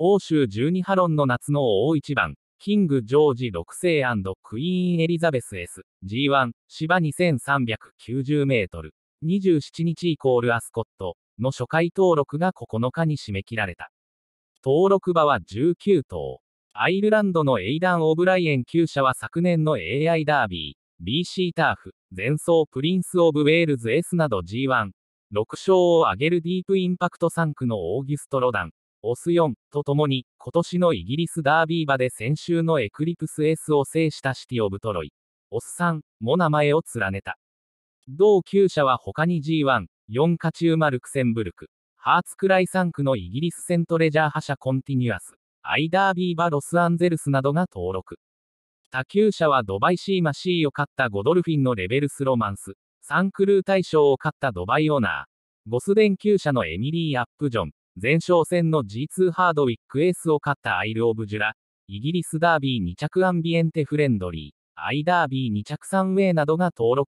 欧州12波論の夏の大一番、キング・ジョージ6世クイーン・エリザベス S、G1、芝2390メートル、27日イコールアスコットの初回登録が9日に締め切られた。登録場は19頭。アイルランドのエイダン・オブライエン9社は昨年の AI ダービー、BC ターフ、前走プリンス・オブ・ウェールズ S など G1、6勝を挙げるディープインパクト3区のオーギュスト・ロダン、オス4とともに、今年のイギリスダービー馬で先週のエクリプス S を制したシティ・オブ・トロイ、オス3も名前を連ねた。同厩舎は他に G1、4カチューマルクセンブルク、ハーツクライ3区のイギリスセントレジャー覇者コンティニュアス、アイダービーバロスアンゼルスなどが登録。他級者はドバイシーマ C を勝ったゴドルフィンのレベルスロマンス、サンクルー大賞を勝ったドバイオーナー、ゴスデン級者のエミリー・アップジョン、前哨戦の G2 ハードウィックエースを勝ったアイル・オブ・ジュラ、イギリスダービー2着アンビエンテ・フレンドリー、アイダービー2着サンウェイなどが登録